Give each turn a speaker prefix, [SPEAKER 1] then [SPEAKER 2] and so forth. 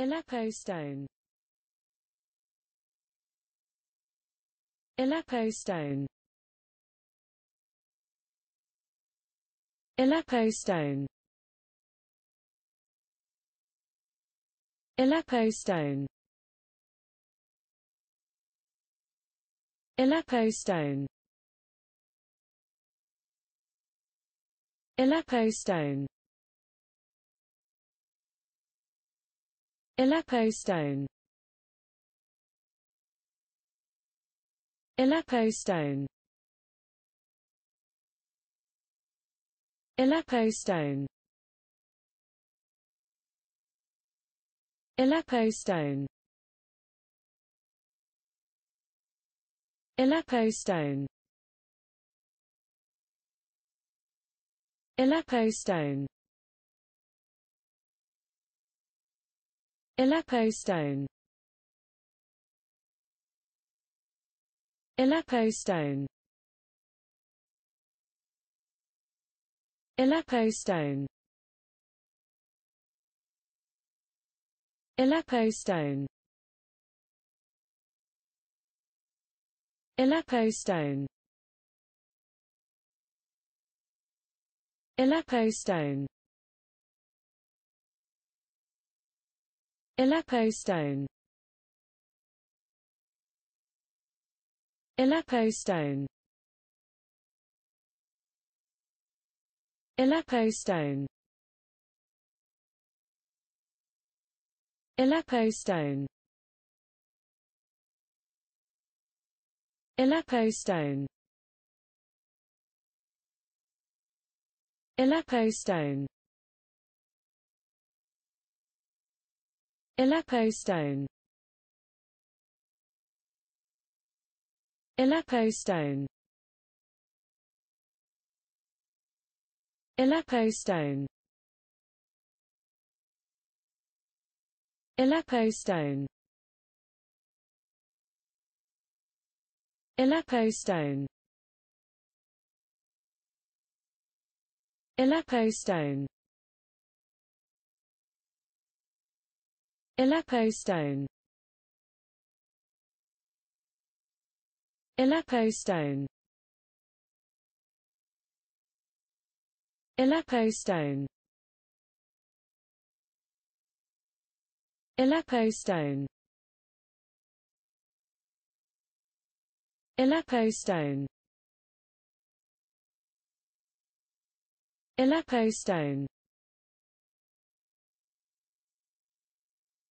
[SPEAKER 1] Aleppo stone Aleppo stone Aleppo stone Aleppo stone Aleppo stone Aleppo stone Aleppo stone Aleppo stone Aleppo stone Aleppo stone Aleppo stone Aleppo stone Aleppo stone Aleppo stone Aleppo stone Aleppo stone Aleppo stone Aleppo stone Aleppo stone Aleppo stone Aleppo stone Aleppo stone Aleppo stone Aleppo stone Aleppo stone Aleppo stone Aleppo stone Aleppo stone Aleppo stone Aleppo stone Aleppo stone Aleppo stone Aleppo stone Aleppo stone Aleppo stone Aleppo stone